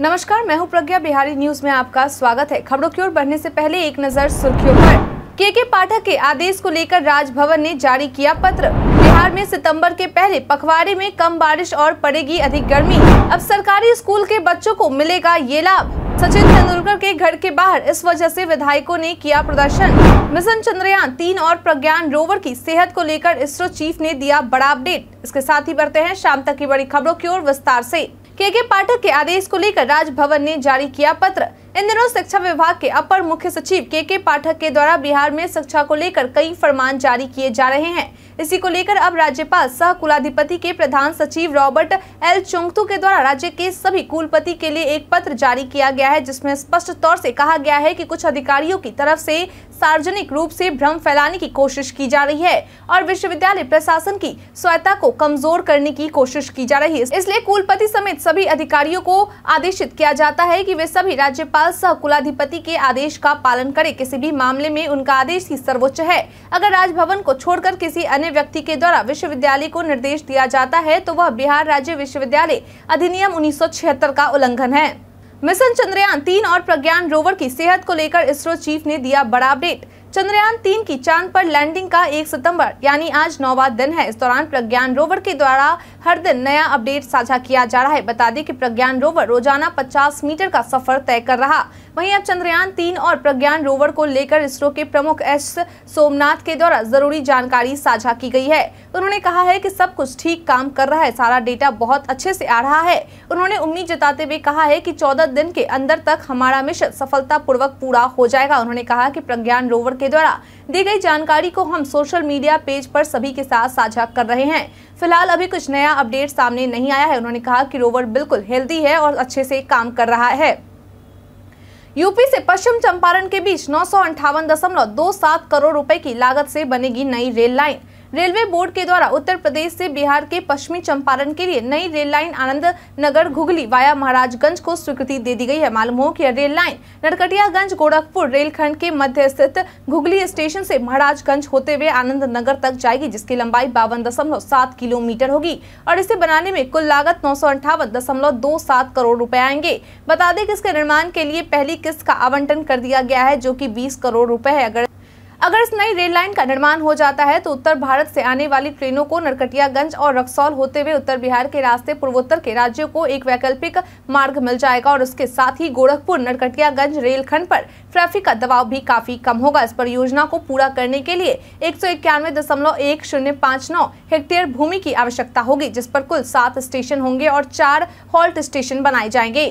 नमस्कार मैं हूं प्रज्ञा बिहारी न्यूज में आपका स्वागत है खबरों की ओर बढ़ने से पहले एक नजर सुर्खियों पर के के पाठक के आदेश को लेकर राजभवन ने जारी किया पत्र बिहार में सितंबर के पहले पखवाड़े में कम बारिश और पड़ेगी अधिक गर्मी अब सरकारी स्कूल के बच्चों को मिलेगा ये लाभ सचिन तेंदुलकर के घर के बाहर इस वजह से विधायकों ने किया प्रदर्शन मिशन चंद्रयान तीन और प्रज्ञान रोवर की सेहत को लेकर इसरो चीफ ने दिया बड़ा अपडेट इसके साथ ही बढ़ते हैं शाम तक की बड़ी खबरों की ओर विस्तार ऐसी के के पाठक के आदेश को लेकर राजभवन ने जारी किया पत्र इन दिनों शिक्षा विभाग के अपर मुख्य सचिव के के पाठक के द्वारा बिहार में शिक्षा को लेकर कई फरमान जारी किए जा रहे हैं इसी को लेकर अब राज्यपाल सह कुलाधिपति के प्रधान सचिव रॉबर्ट एल चोंगतू के द्वारा राज्य के सभी कुलपति के लिए एक पत्र जारी किया गया है जिसमें स्पष्ट तौर से कहा गया है कि कुछ अधिकारियों की तरफ से सार्वजनिक रूप से भ्रम फैलाने की कोशिश की जा रही है और विश्वविद्यालय प्रशासन की स्वायत्ता को कमजोर करने की कोशिश की जा रही है इसलिए कुलपति समेत सभी अधिकारियों को आदेशित किया जाता है की वे सभी राज्यपाल सह कुलाधिपति के आदेश का पालन करे किसी भी मामले में उनका आदेश ही सर्वोच्च है अगर राजभवन को छोड़कर किसी अन्य व्यक्ति के द्वारा विश्वविद्यालय को निर्देश दिया जाता है तो वह बिहार राज्य विश्वविद्यालय अधिनियम उन्नीस का उल्लंघन है मिशन चंद्रयान तीन और प्रज्ञान रोवर की सेहत को लेकर इसरो चीफ ने दिया बड़ा अपडेट चंद्रयान तीन की चांद पर लैंडिंग का 1 सितंबर यानी आज नौवा दिन है इस दौरान प्रज्ञान रोवर के द्वारा हर दिन नया अपडेट साझा किया जा रहा है बता दें कि प्रज्ञान रोवर रोजाना 50 मीटर का सफर तय कर रहा वहीं अब चंद्रयान तीन और प्रज्ञान रोवर को लेकर इसरो के प्रमुख एस सोमनाथ के द्वारा जरूरी जानकारी साझा की गई है उन्होंने कहा है कि सब कुछ ठीक काम कर रहा है सारा डेटा बहुत अच्छे से आ रहा है उन्होंने उम्मीद जताते हुए कहा है कि 14 दिन के अंदर तक हमारा मिशन सफलतापूर्वक पूरा हो जाएगा उन्होंने कहा कि प्रज्ञान रोवर के द्वारा दी गई जानकारी को हम सोशल मीडिया पेज पर सभी के साथ साझा कर रहे हैं फिलहाल अभी कुछ नया अपडेट सामने नहीं आया है उन्होंने कहा कि रोवर बिल्कुल हेल्दी है और अच्छे से काम कर रहा है यूपी से पश्चिम चंपारण के बीच नौ करोड़ रुपए की लागत से बनेगी नई रेल लाइन रेलवे बोर्ड के द्वारा उत्तर प्रदेश से बिहार के पश्चिमी चंपारण के लिए नई rail line Anand Nagar Ghughli via Maharajganj को स्वीकृति दे दी गई है मालूम हो कि रेल लाइन नरकटियागंज गोरखपुर रेलखंड के मध्य स्थित घुगली स्टेशन से महाराजगंज होते हुए आनंद नगर तक जाएगी जिसकी लंबाई बावन किलोमीटर होगी और इसे बनाने में कुल लागत नौ करोड़ रूपए आएंगे बता दें कि इसके निर्माण के लिए पहली किस्त का आवंटन कर दिया गया है जो की बीस करोड़ रूपए है अगर अगर इस नई रेल लाइन का निर्माण हो जाता है तो उत्तर भारत से आने वाली ट्रेनों को नरकटियागंज और रक्सौल होते हुए उत्तर बिहार के रास्ते पूर्वोत्तर के राज्यों को एक वैकल्पिक मार्ग मिल जाएगा और उसके साथ ही गोरखपुर नरकटियागंज रेलखंड पर ट्रैफिक का दबाव भी काफी कम होगा इस परियोजना को पूरा करने के लिए एक हेक्टेयर भूमि की आवश्यकता होगी जिस पर कुल सात स्टेशन होंगे और चार हॉल्ट स्टेशन बनाए जाएंगे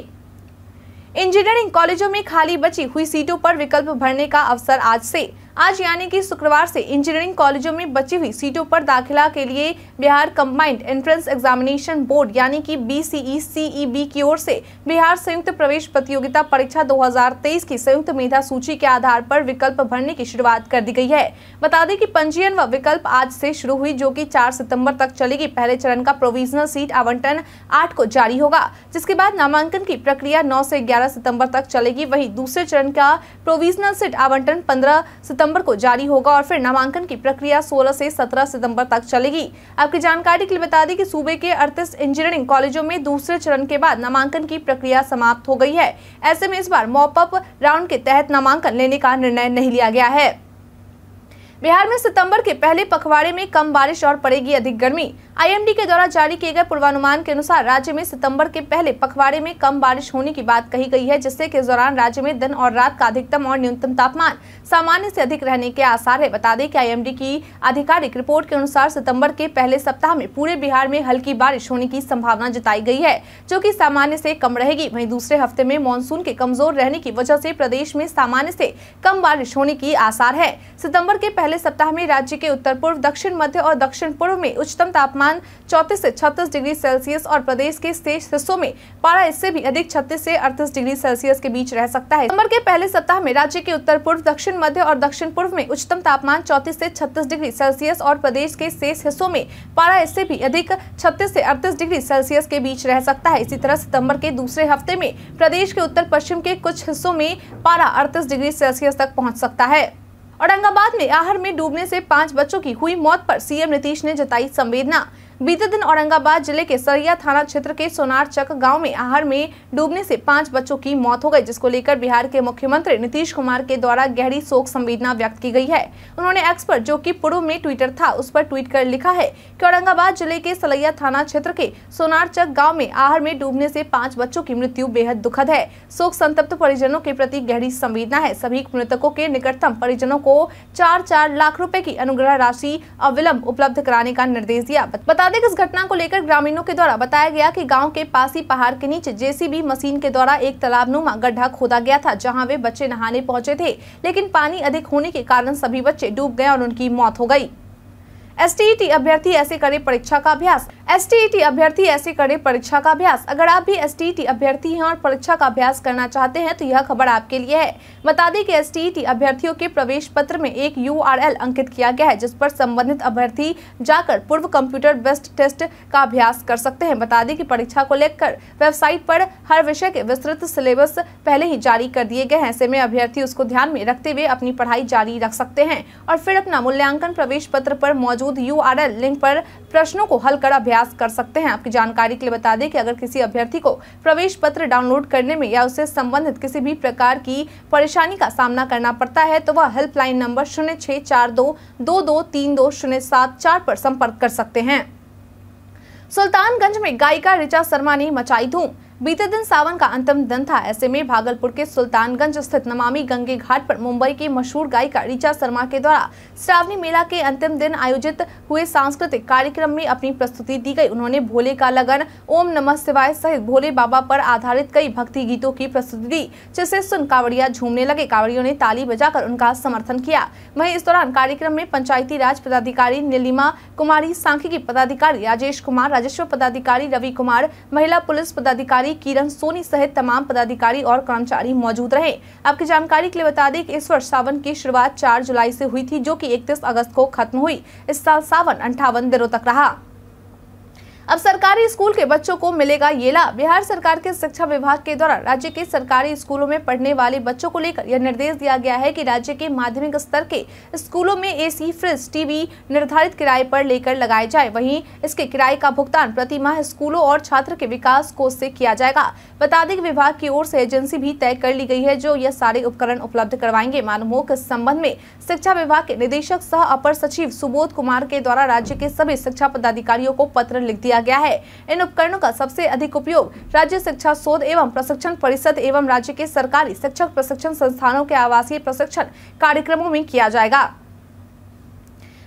इंजीनियरिंग कॉलेजों में खाली बची हुई सीटों पर विकल्प भरने का अवसर आज से आज यानी कि शुक्रवार से इंजीनियरिंग कॉलेजों में बची हुई सीटों पर दाखिला के लिए Bihar combined entrance examination board यानी कि बीसीई e, e की ओर से बिहार संयुक्त प्रवेश प्रतियोगिता परीक्षा 2023 की संयुक्त मेधा सूची के आधार पर विकल्प भरने की शुरुआत कर दी गई है बता दें कि पंजीयन व विकल्प आज से शुरू हुई जो की चार सितम्बर तक चलेगी पहले चरण का प्रोविजनल सीट आवंटन आठ को जारी होगा जिसके बाद नामांकन की प्रक्रिया नौ से ग्यारह सितम्बर तक चलेगी वही दूसरे चरण का प्रोविजनल सीट आवंटन पंद्रह सितंबर को जारी होगा और फिर नामांकन की प्रक्रिया 16 से 17 सितंबर तक चलेगी आपकी जानकारी के लिए बता दें कि सूबे के 38 इंजीनियरिंग कॉलेजों में दूसरे चरण के बाद नामांकन की प्रक्रिया समाप्त हो गई है ऐसे में इस बार मॉपअप राउंड के तहत नामांकन लेने का निर्णय नहीं लिया गया है बिहार में सितंबर के पहले पखवाड़े में कम बारिश और पड़ेगी अधिक गर्मी आईएमडी के द्वारा जारी किए गए पूर्वानुमान के अनुसार राज्य में सितंबर के पहले पखवाड़े में कम बारिश होने की बात कही गई है जिससे के दौरान राज्य में दिन और रात का अधिकतम और न्यूनतम तापमान सामान्य से अधिक रहने के आसार है बता दें कि आईएमडी की आधिकारिक रिपोर्ट के अनुसार सितम्बर के पहले सप्ताह में पूरे बिहार में हल्की बारिश होने की संभावना जताई गई है जो की सामान्य से कम रहेगी वही दूसरे हफ्ते में मानसून के कमजोर रहने की वजह से प्रदेश में सामान्य से कम बारिश होने की आसार है सितम्बर के पहले पहले सप्ताह में राज्य के उत्तर पूर्व दक्षिण मध्य और दक्षिण पूर्व में उच्चतम तापमान 34 से 36 डिग्री सेल्सियस और प्रदेश के शेष हिस्सों में पारा इससे भी अधिक 36 से 38 डिग्री सेल्सियस के बीच रह सकता है दिसंबर के पहले सप्ताह में राज्य के उत्तर पूर्व दक्षिण मध्य और दक्षिण पूर्व में उच्चतम तापमान चौतीस ऐसी छत्तीस डिग्री सेल्सियस और प्रदेश के शेष हिस्सों में पारा इससे भी अधिक छत्तीस ऐसी अड़तीस डिग्री सेल्सियस के बीच रह सकता है इसी तरह सितम्बर के दूसरे हफ्ते में प्रदेश के उत्तर पश्चिम के कुछ हिस्सों में पारा अड़तीस डिग्री सेल्सियस तक पहुँच सकता है औरंगाबाद में आहर में डूबने से पांच बच्चों की हुई मौत पर सीएम नीतीश ने जताई संवेदना बीते दिन औरंगाबाद जिले के सरिया थाना क्षेत्र के सोनार चक गांव में आहार में डूबने से पांच बच्चों की मौत हो गई जिसको लेकर बिहार के मुख्यमंत्री नीतीश कुमार के द्वारा गहरी शोक संवेदना व्यक्त की गई है उन्होंने एक्स पर जो कि पूर्व में ट्विटर था उस पर ट्वीट कर लिखा है कि औरंगाबाद जिले के सलैया थाना क्षेत्र के सोनार चक गाँव में आहार में डूबने से पांच बच्चों की मृत्यु बेहद दुखद है शोक संतप्त परिजनों के प्रति गहरी संवेदना है सभी मृतकों के निकटतम परिजनों को चार चार लाख रूपए की अनुग्रह राशि अविलम्ब उपलब्ध कराने का निर्देश दिया बता अधिक इस घटना को लेकर ग्रामीणों के द्वारा बताया गया कि गांव के पासी पहाड़ के नीचे जेसीबी मशीन के द्वारा एक तालाबनुमा गड्ढा खोदा गया था जहां वे बच्चे नहाने पहुंचे थे लेकिन पानी अधिक होने के कारण सभी बच्चे डूब गए और उनकी मौत हो गयी एस e अभ्यर्थी ऐसे करे परीक्षा का अभ्यास एस e अभ्यर्थी ऐसे करे परीक्षा का अभ्यास अगर आप भी एस e अभ्यर्थी हैं और परीक्षा का अभ्यास करना चाहते हैं तो यह खबर आपके लिए है बता दें कि एस अभ्यर्थियों के प्रवेश पत्र में एक यू अंकित किया गया है जिस पर संबंधित अभ्यर्थी जाकर पूर्व कंप्यूटर बेस्ट टेस्ट का अभ्यास कर सकते हैं बता दें कि परीक्षा को लेकर वेबसाइट पर हर विषय के विस्तृत सिलेबस पहले ही जारी कर दिए गए हैं ऐसे में अभ्यर्थी उसको ध्यान में रखते हुए अपनी पढ़ाई जारी रख सकते हैं और फिर अपना मूल्यांकन प्रवेश पत्र पर मौजूद मौजूद यू लिंक पर प्रश्नों को हल कर अभ्यास कर सकते हैं आपकी जानकारी के लिए बता दें कि अगर किसी अभ्यर्थी को प्रवेश पत्र डाउनलोड करने में या उससे संबंधित किसी भी प्रकार की परेशानी का सामना करना पड़ता है तो वह हेल्पलाइन नंबर शून्य छः चार दो दो दो तीन दो शून्य सात चार पर संपर्क कर सकते हैं सुल्तानगंज में गायिका ऋचा शर्मा ने मचाई धूम बीते दिन सावन का अंतिम दिन था ऐसे में भागलपुर के सुल्तानगंज स्थित नमामि गंगे घाट पर मुंबई की मशहूर गायिका ऋचा शर्मा के द्वारा श्रावणी मेला के अंतिम दिन आयोजित हुए सांस्कृतिक कार्यक्रम में अपनी प्रस्तुति दी गई उन्होंने भोले का लगन ओम नमः शिवाय सहित भोले बाबा पर आधारित कई भक्ति गीतों की प्रस्तुति दी जिसे सुन कावड़िया झूमने लगे कावड़ियों ने ताली बजा उनका समर्थन किया वही इस दौरान कार्यक्रम में पंचायती राज पदाधिकारी नीलिमा कुमारी सांखी पदाधिकारी राजेश कुमार राजस्व पदाधिकारी रवि कुमार महिला पुलिस पदाधिकारी अधिकारी किरण सोनी सहित तमाम पदाधिकारी और कर्मचारी मौजूद रहे आपकी जानकारी के लिए बता दें कि इस वर्ष सावन की शुरुआत चार जुलाई से हुई थी जो की इकतीस अगस्त को खत्म हुई इस साल सावन अंठावन दिनों तक रहा अब सरकारी स्कूल के बच्चों को मिलेगा ये लाभ बिहार सरकार के शिक्षा विभाग के द्वारा राज्य के सरकारी स्कूलों में पढ़ने वाले बच्चों को लेकर यह निर्देश दिया गया है कि राज्य के माध्यमिक स्तर के स्कूलों में एसी फ्रिज टीवी निर्धारित किराए पर लेकर लगाए जाए वहीं इसके किराए का भुगतान प्रति माह स्कूलों और छात्र के विकास कोष से किया जाएगा बता दें विभाग की ओर से एजेंसी भी तय कर ली गई है जो यह सारे उपकरण उपलब्ध करवाएंगे मानमोह इस संबंध में शिक्षा विभाग के निदेशक सह अपर सचिव सुबोध कुमार के द्वारा राज्य के सभी शिक्षा पदाधिकारियों को पत्र लिख दिया दिया गया है इन उपकरणों का सबसे अधिक उपयोग राज्य शिक्षा शोध एवं प्रशिक्षण परिषद एवं राज्य के सरकारी शिक्षक प्रशिक्षण संस्थानों के आवासीय प्रशिक्षण कार्यक्रमों में किया जाएगा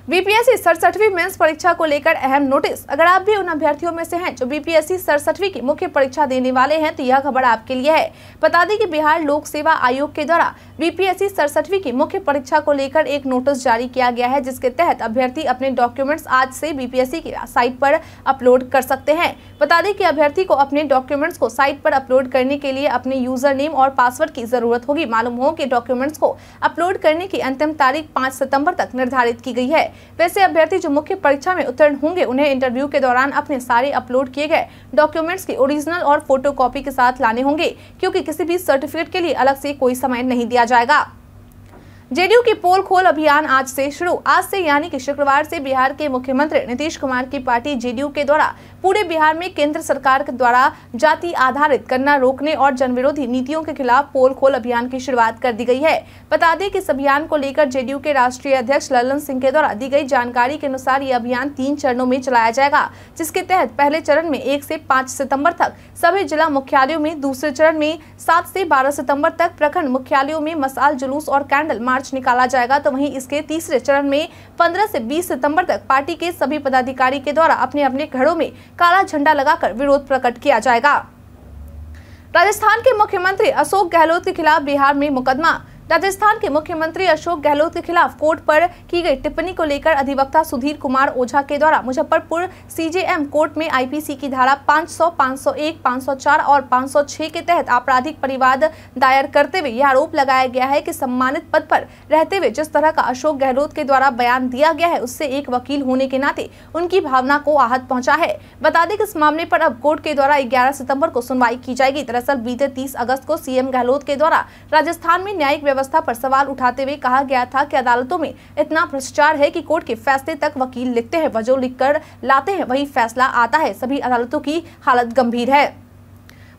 बीपीएससी सड़सठवीं मेंस परीक्षा को लेकर अहम नोटिस अगर आप भी उन अभ्यर्थियों में से हैं जो बीपीएससी सड़सठवीं की मुख्य परीक्षा देने वाले हैं तो यह खबर आपके लिए है बता दें कि बिहार लोक सेवा आयोग के द्वारा बीपीएससी सड़सठवी की मुख्य परीक्षा को लेकर एक नोटिस जारी किया गया है जिसके तहत अभ्यर्थी अपने डॉक्यूमेंट्स आज से बीपीएससी की साइट पर अपलोड कर सकते हैं बता दें कि अभ्यर्थी को अपने डॉक्यूमेंट्स को साइट पर अपलोड करने के लिए अपने यूजर नेम और पासवर्ड की जरूरत होगी मालूम हो कि डॉक्यूमेंट्स को अपलोड करने की अंतिम तारीख पाँच सितम्बर तक निर्धारित की गई है वैसे अभ्यर्थी जो मुख्य परीक्षा में उत्तीर्ण होंगे उन्हें इंटरव्यू के दौरान अपने सारे अपलोड किए गए डॉक्यूमेंट्स की ओरिजिनल और फोटो के साथ लाने होंगे क्योंकि किसी भी सर्टिफिकेट के लिए अलग से कोई समय नहीं दिया किया जाएगा जेडीयू की पोल खोल अभियान आज से शुरू आज से यानी कि शुक्रवार से बिहार के मुख्यमंत्री नीतीश कुमार की पार्टी जेडीयू के द्वारा पूरे बिहार में केंद्र सरकार के द्वारा जाति आधारित गन्ना रोकने और जनविरोधी नीतियों के खिलाफ पोल खोल अभियान की शुरुआत कर दी गई है बता दें कि इस अभियान को लेकर जेडीयू के राष्ट्रीय अध्यक्ष ललन सिंह के द्वारा दी गई जानकारी के अनुसार ये अभियान तीन चरणों में चलाया जाएगा जिसके तहत पहले चरण में एक से पाँच सितम्बर तक सभी जिला मुख्यालयों में दूसरे चरण में सात से बारह सितम्बर तक प्रखंड मुख्यालयों में मसाल जुलूस और कैंडल मार्च मार्च निकाला जाएगा तो वहीं इसके तीसरे चरण में 15 से 20 सितंबर तक पार्टी के सभी पदाधिकारी के द्वारा अपने अपने घरों में काला झंडा लगाकर विरोध प्रकट किया जाएगा राजस्थान के मुख्यमंत्री अशोक गहलोत के खिलाफ बिहार में मुकदमा राजस्थान के मुख्यमंत्री अशोक गहलोत के खिलाफ कोर्ट पर की गई टिप्पणी को लेकर अधिवक्ता सुधीर कुमार ओझा के द्वारा मुजफ्फरपुर सीजेएम कोर्ट में आईपीसी की धारा 500, 501, 504 और 506 के तहत आपराधिक परिवाद दायर करते हुए यह आरोप लगाया गया है कि सम्मानित पद पर रहते हुए जिस तरह का अशोक गहलोत के द्वारा बयान दिया गया है उससे एक वकील होने के नाते उनकी भावना को आहत पहुँचा है बता दें कि इस मामले आरोप अब कोर्ट के द्वारा ग्यारह सितम्बर को सुनवाई की जाएगी दरअसल बीते तीस अगस्त को सीएम गहलोत के द्वारा राजस्थान में न्यायिक व्यवस्था पर सवाल उठाते हुए कहा गया था कि अदालतों में इतना भ्रष्टाचार है कि कोर्ट के फैसले तक वकील लिखते हैं वजह लिखकर लाते हैं वही फैसला आता है सभी अदालतों की हालत गंभीर है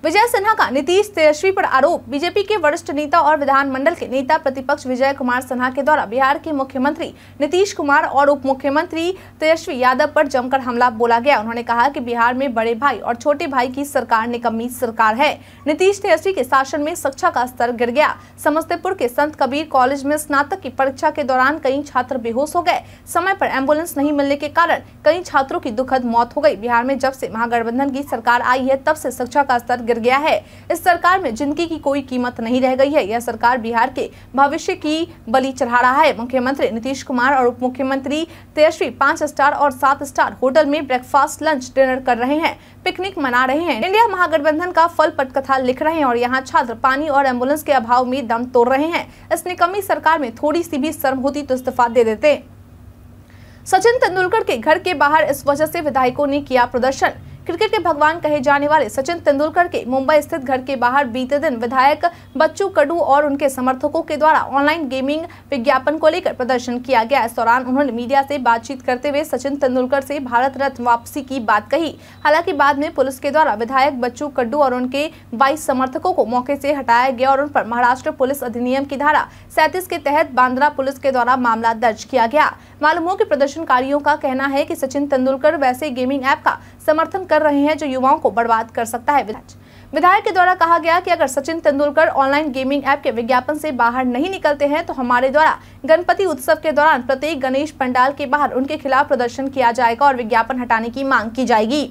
विजय सिन्हा का नीतीश तेजस्वी पर आरोप बीजेपी के वरिष्ठ नेता और विधानमंडल के नेता प्रतिपक्ष विजय कुमार सिन्हा के द्वारा बिहार के मुख्यमंत्री नीतीश कुमार और उप मुख्यमंत्री तेजस्वी यादव पर जमकर हमला बोला गया उन्होंने कहा कि बिहार में बड़े भाई और छोटे भाई की सरकार निकम्मी सरकार है नीतीश तेजस्वी के शासन में शिक्षा का स्तर गिर गया समस्तीपुर के संत कबीर कॉलेज में स्नातक की परीक्षा के दौरान कई छात्र बेहोश हो गए समय पर एम्बुलेंस नहीं मिलने के कारण कई छात्रों की दुखद मौत हो गई बिहार में जब से महागठबंधन की सरकार आई है तब से शिक्षा का स्तर गिर गया है इस सरकार में जिंदगी की कोई कीमत नहीं रह गई है यह सरकार बिहार के भविष्य की बलि चढ़ा रहा है मुख्यमंत्री नीतीश कुमार और उप मुख्यमंत्री तेजस्वी पांच स्टार और सात स्टार होटल में ब्रेकफास्ट लंच डिनर कर रहे हैं पिकनिक मना रहे हैं इंडिया महागठबंधन का फल पटकथा लिख रहे हैं और यहाँ छात्र पानी और एम्बुलेंस के अभाव में दम तोड़ रहे हैं इस निकमी सरकार में थोड़ी सी भी शर्म होती तो इस्तीफा दे देते सचिन तेंदुलकर के घर के बाहर इस वजह से विधायकों ने किया प्रदर्शन क्रिकेट के भगवान कहे जाने वाले सचिन तेंदुलकर के मुंबई स्थित घर के बाहर बीते दिन विधायक बच्चू कडू और उनके समर्थकों के द्वारा ऑनलाइन गेमिंग विज्ञापन को लेकर प्रदर्शन किया गया इस दौरान उन्होंने मीडिया से बातचीत करते हुए सचिन तेंदुलकर से भारत रत्न वापसी की बात कही हालांकि बाद में पुलिस के द्वारा विधायक बच्चू कड्डू और उनके बाईस समर्थकों को मौके से हटाया गया और उन पर महाराष्ट्र पुलिस अधिनियम की धारा सैंतीस के तहत बांद्रा पुलिस के द्वारा मामला दर्ज किया गया मालूम हो की प्रदर्शनकारियों का कहना है की सचिन तेंदुलकर वैसे गेमिंग ऐप का समर्थन कर रहे हैं जो युवाओं को बर्बाद कर सकता है विधायक के द्वारा कहा गया कि अगर Sachin Tendulkar online gaming app के विज्ञापन से बाहर नहीं निकलते हैं तो हमारे द्वारा गणपति उत्सव के दौरान प्रत्येक गणेश पंडाल के बाहर उनके खिलाफ प्रदर्शन किया जाएगा और विज्ञापन हटाने की मांग की जाएगी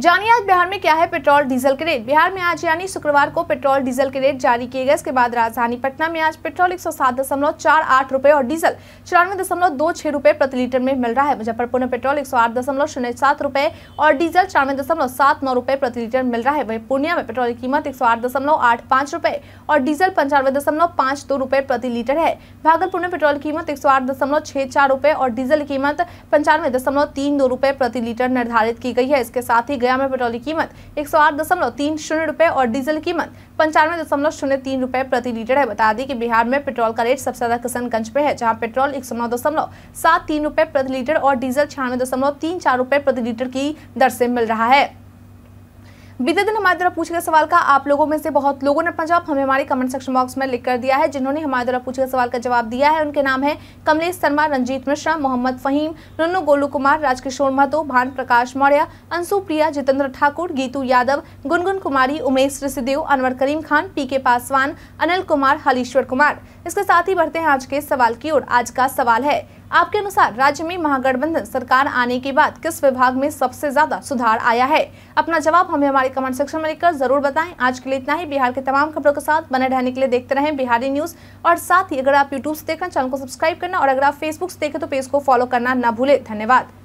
जानिए आज बिहार में क्या है पेट्रोल डीजल के रेट बिहार में आज यानी शुक्रवार को पेट्रोल डीजल के रेट जारी किए गए इसके बाद राजधानी पटना में आज पेट्रोल एक सौ सात दशमलव चार आठ रुपये और डीजल चौरानवे दशमलव दो छह रुपए प्रति लीटर में मिल रहा है मुजफ्फरपुर में पेट्रोल एक सौ आठ दशमलव शून्य सात रुपये और डीजल चौरानवे दशमलव सात नौ रूपए प्रति लीटर मिल रहा है वही पूर्णिया में पेट्रोल की कीमत एक सौ आठ दशमलव आठ पांच रुपये और डीजल पंचानवे दशमलव पांच दो रुपये प्रति लीटर है भागलपुर में पेट्रोल की कीमत एक सौ आठ दशमलव छह चार रुपये और डीजल की कीमत पंचानवे दशमलव तीन दो रूपए प्रति लीटर निर्धारित की गई है इसके साथ ही गया में पेट्रोल की कीमत एक सौ आठ दशमलव तीन शून्य रुपये और डीजल की कीमत पंचानवे दशमलव शून्य तीन रुपए प्रति लीटर है बता दें कि बिहार में पेट्रोल का रेट सबसे ज्यादा किशनगंज पे है जहां पेट्रोल एक सौ नौ दशमलव सात तीन रुपए प्रति लीटर और डीजल छियानवे दशमलव तीन चार रुपए प्रति लीटर की दर से मिल रहा है बीते दिन हमारे द्वारा पूछे गए सवाल का आप लोगों में से बहुत लोगों ने अपना जवाब हमें हमारे कमेंट सेक्शन बॉक्स में लिख कर दिया है जिन्होंने हमारे द्वारा पूछे गए सवाल का जवाब दिया है उनके नाम है कमलेश शर्मा रंजीत मिश्रा मोहम्मद फहीम नन्नू गोलू कुमार राजकिशोर महतो भान प्रकाश मौर्य अंशु प्रिया जितेंद्र ठाकुर गीतू यादव गुनगुन कुमारी उमेश ऋषिदेव अनवर करीम खान पी के पासवान अनिल कुमार हलीश्वर कुमार इसके साथ ही बढ़ते हैं आज के सवाल की ओर आज का सवाल है आपके अनुसार राज्य में महागठबंधन सरकार आने के बाद किस विभाग में सबसे ज्यादा सुधार आया है अपना जवाब हमें हमारे कमेंट सेक्शन में लिखकर जरूर बताएं आज के लिए इतना ही बिहार के तमाम खबरों के साथ बने रहने के लिए देखते रहें बिहारी न्यूज और साथ ही अगर आप यूट्यूब से देखना चैनल को सब्सक्राइब करना और अगर आप फेसबुक से देखें तो पेज को फॉलो करना न भूले धन्यवाद